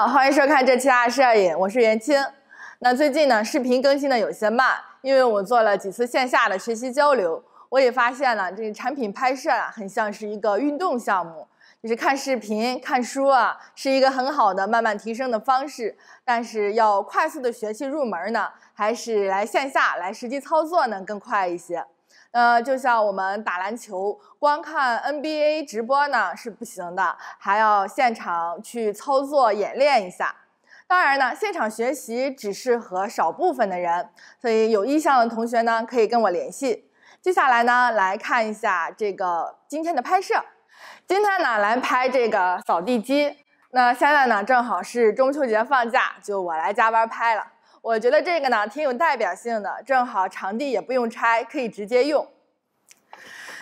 好，欢迎收看这期大摄影，我是袁青。那最近呢，视频更新的有些慢，因为我做了几次线下的学习交流，我也发现了，这个产品拍摄啊，很像是一个运动项目，就是看视频、看书啊，是一个很好的慢慢提升的方式。但是要快速的学习入门呢，还是来线下来实际操作呢更快一些。呃，就像我们打篮球，光看 NBA 直播呢是不行的，还要现场去操作演练一下。当然呢，现场学习只适合少部分的人，所以有意向的同学呢可以跟我联系。接下来呢，来看一下这个今天的拍摄。今天呢，来拍这个扫地机。那现在呢，正好是中秋节放假，就我来加班拍了。我觉得这个呢挺有代表性的，正好场地也不用拆，可以直接用。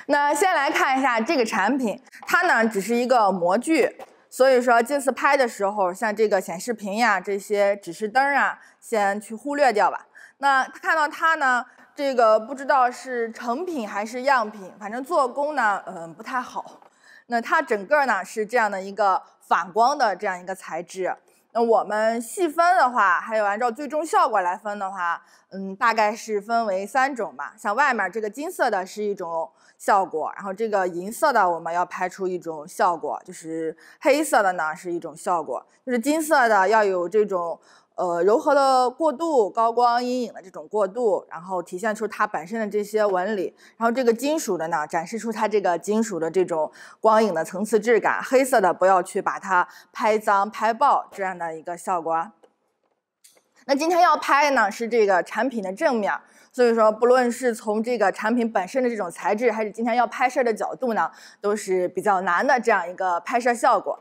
那先来看一下这个产品，它呢只是一个模具，所以说这次拍的时候，像这个显示屏呀、这些指示灯啊，先去忽略掉吧。那看到它呢，这个不知道是成品还是样品，反正做工呢，嗯不太好。那它整个呢是这样的一个反光的这样一个材质。那我们细分的话，还有按照最终效果来分的话，嗯，大概是分为三种吧。像外面这个金色的是一种效果，然后这个银色的我们要拍出一种效果，就是黑色的呢是一种效果，就是金色的要有这种。呃，柔和的过渡、高光、阴影的这种过渡，然后体现出它本身的这些纹理。然后这个金属的呢，展示出它这个金属的这种光影的层次质感。黑色的不要去把它拍脏、拍爆这样的一个效果。那今天要拍呢是这个产品的正面，所以说不论是从这个产品本身的这种材质，还是今天要拍摄的角度呢，都是比较难的这样一个拍摄效果。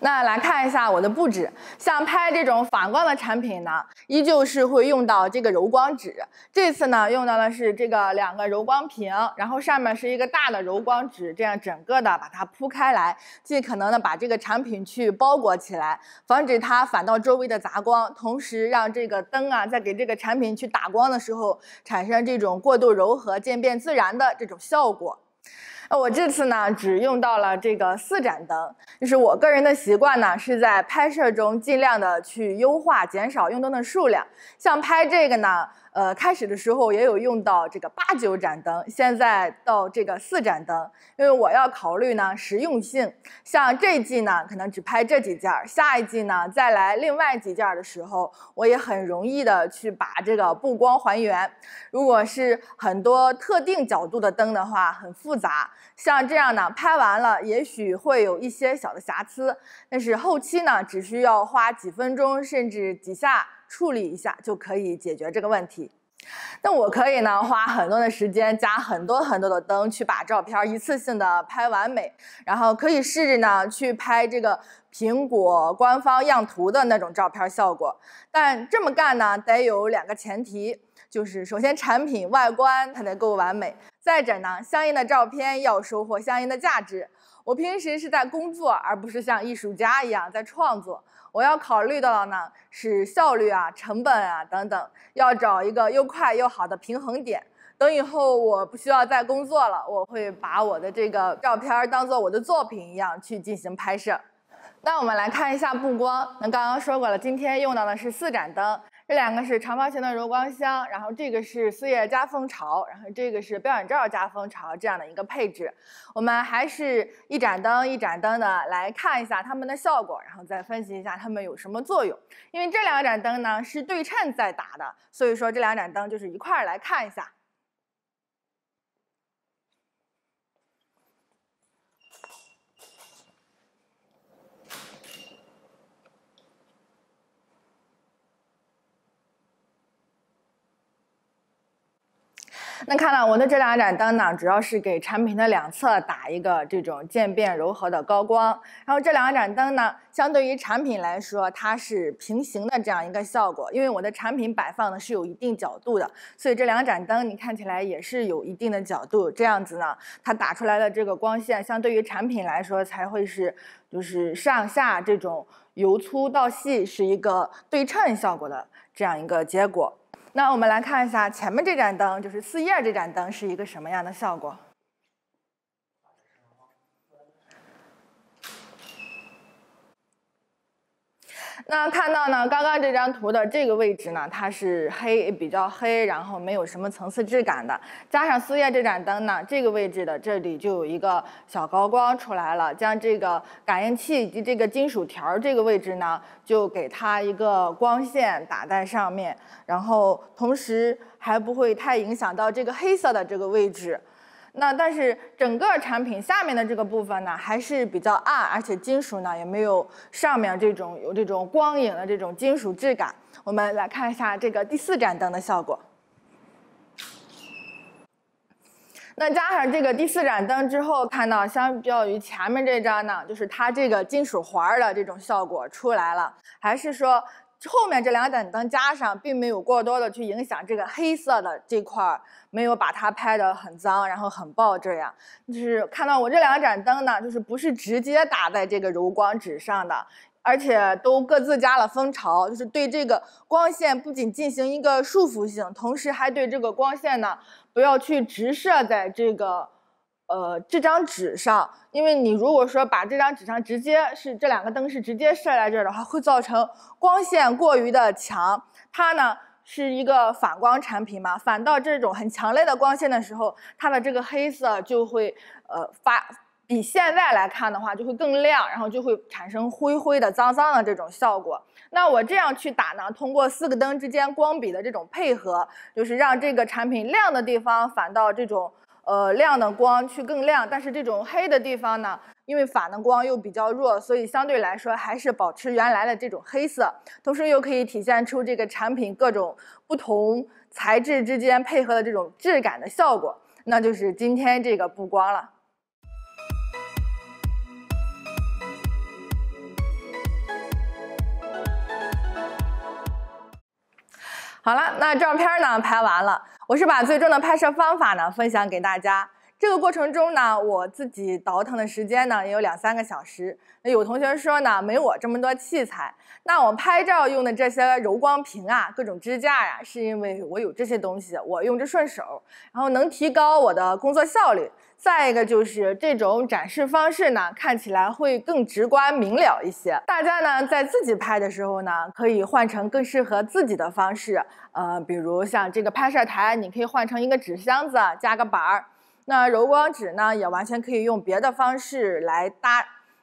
那来看一下我的布置，像拍这种反光的产品呢，依旧是会用到这个柔光纸。这次呢，用到的是这个两个柔光屏，然后上面是一个大的柔光纸，这样整个的把它铺开来，尽可能的把这个产品去包裹起来，防止它反到周围的杂光，同时让这个灯啊，在给这个产品去打光的时候，产生这种过度柔和、渐变自然的这种效果。那我这次呢，只用到了这个四盏灯，就是我个人的习惯呢，是在拍摄中尽量的去优化，减少用灯的数量。像拍这个呢，呃，开始的时候也有用到这个八九盏灯，现在到这个四盏灯，因为我要考虑呢实用性。像这季呢，可能只拍这几件儿，下一季呢再来另外几件的时候，我也很容易的去把这个布光还原。如果是很多特定角度的灯的话，很复杂。像这样呢，拍完了也许会有一些小的瑕疵，但是后期呢，只需要花几分钟甚至几下处理一下就可以解决这个问题。那我可以呢，花很多的时间，加很多很多的灯，去把照片一次性的拍完美，然后可以试着呢，去拍这个苹果官方样图的那种照片效果。但这么干呢，得有两个前提，就是首先产品外观它得够完美。再者呢，相应的照片要收获相应的价值。我平时是在工作，而不是像艺术家一样在创作。我要考虑到的呢是效率啊、成本啊等等，要找一个又快又好的平衡点。等以后我不需要再工作了，我会把我的这个照片当做我的作品一样去进行拍摄。那我们来看一下布光。那刚刚说过了，今天用到的是四盏灯。这两个是长方形的柔光箱，然后这个是四叶加蜂巢，然后这个是标准罩加蜂巢这样的一个配置。我们还是一盏灯一盏灯的来看一下它们的效果，然后再分析一下它们有什么作用。因为这两盏灯呢是对称在打的，所以说这两盏灯就是一块儿来看一下。那看到我的这两盏灯呢，主要是给产品的两侧打一个这种渐变柔和的高光。然后这两盏灯呢，相对于产品来说，它是平行的这样一个效果。因为我的产品摆放呢是有一定角度的，所以这两盏灯你看起来也是有一定的角度。这样子呢，它打出来的这个光线，相对于产品来说，才会是就是上下这种由粗到细是一个对称效果的这样一个结果。那我们来看一下前面这盏灯，就是四叶这盏灯是一个什么样的效果。那看到呢？刚刚这张图的这个位置呢，它是黑，比较黑，然后没有什么层次质感的。加上苏叶这盏灯呢，这个位置的这里就有一个小高光出来了，将这个感应器以及这个金属条这个位置呢，就给它一个光线打在上面，然后同时还不会太影响到这个黑色的这个位置。那但是整个产品下面的这个部分呢，还是比较暗，而且金属呢也没有上面这种有这种光影的这种金属质感。我们来看一下这个第四盏灯的效果。那加上这个第四盏灯之后，看到相较于前面这张呢，就是它这个金属环的这种效果出来了，还是说？后面这两盏灯加上，并没有过多的去影响这个黑色的这块，没有把它拍得很脏，然后很爆这样。就是看到我这两盏灯呢，就是不是直接打在这个柔光纸上的，而且都各自加了蜂巢，就是对这个光线不仅进行一个束缚性，同时还对这个光线呢，不要去直射在这个。呃，这张纸上，因为你如果说把这张纸上直接是这两个灯是直接射在这儿的话，会造成光线过于的强。它呢是一个反光产品嘛，反到这种很强烈的光线的时候，它的这个黑色就会呃发，比现在来看的话就会更亮，然后就会产生灰灰的、脏脏的这种效果。那我这样去打呢，通过四个灯之间光比的这种配合，就是让这个产品亮的地方反到这种。呃，亮的光去更亮，但是这种黑的地方呢，因为反的光又比较弱，所以相对来说还是保持原来的这种黑色，同时又可以体现出这个产品各种不同材质之间配合的这种质感的效果。那就是今天这个布光了。好了，那照片呢拍完了。我是把最终的拍摄方法呢分享给大家。这个过程中呢，我自己倒腾的时间呢也有两三个小时。那有同学说呢，没我这么多器材。那我拍照用的这些柔光屏啊，各种支架呀，是因为我有这些东西，我用着顺手，然后能提高我的工作效率。再一个就是这种展示方式呢，看起来会更直观明了一些。大家呢在自己拍的时候呢，可以换成更适合自己的方式。呃，比如像这个拍摄台，你可以换成一个纸箱子加个板儿。那柔光纸呢，也完全可以用别的方式来搭。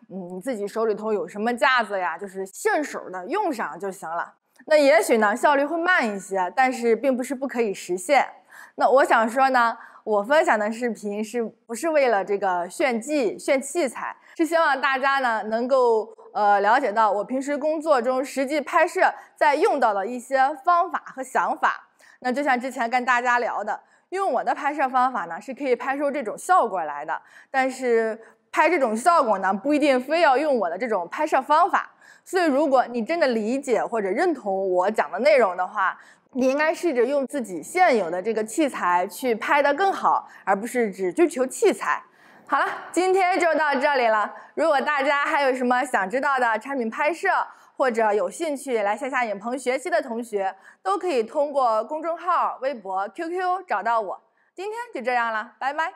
嗯，你自己手里头有什么架子呀，就是顺手的用上就行了。那也许呢效率会慢一些，但是并不是不可以实现。那我想说呢。我分享的视频是不是为了这个炫技炫器材？是希望大家呢能够呃了解到我平时工作中实际拍摄在用到的一些方法和想法。那就像之前跟大家聊的，用我的拍摄方法呢是可以拍出这种效果来的。但是拍这种效果呢不一定非要用我的这种拍摄方法。所以如果你真的理解或者认同我讲的内容的话，你应该试着用自己现有的这个器材去拍得更好，而不是只追求器材。好了，今天就到这里了。如果大家还有什么想知道的产品拍摄，或者有兴趣来线下影棚学习的同学，都可以通过公众号、微博、QQ 找到我。今天就这样了，拜拜。